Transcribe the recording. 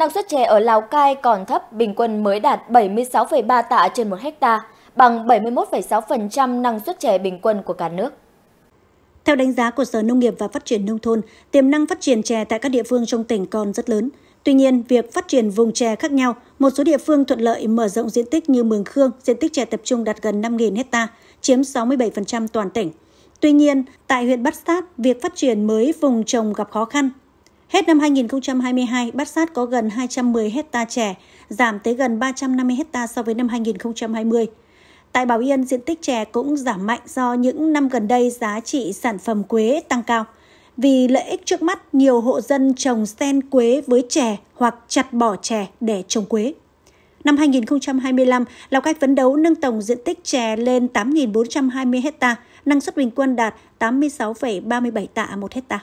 Năng suất chè ở Lào Cai còn thấp, bình quân mới đạt 76,3 tạ trên 1 hecta, bằng 71,6% năng suất chè bình quân của cả nước. Theo đánh giá của Sở Nông nghiệp và Phát triển Nông thôn, tiềm năng phát triển chè tại các địa phương trong tỉnh còn rất lớn. Tuy nhiên, việc phát triển vùng chè khác nhau, một số địa phương thuận lợi mở rộng diện tích như Mường Khương, diện tích chè tập trung đạt gần 5.000 hecta, chiếm 67% toàn tỉnh. Tuy nhiên, tại huyện Bát Sát, việc phát triển mới vùng trồng gặp khó khăn Hết năm 2022, Bát Sát có gần 210 hecta chè, giảm tới gần 350 hecta so với năm 2020. Tại Bảo Yên, diện tích chè cũng giảm mạnh do những năm gần đây giá trị sản phẩm quế tăng cao. Vì lợi ích trước mắt, nhiều hộ dân trồng sen quế với chè hoặc chặt bỏ chè để trồng quế. Năm 2025, Lào Cai phấn đấu nâng tổng diện tích chè lên 8.420 hecta, năng suất bình quân đạt 86,37 tạ một hectare.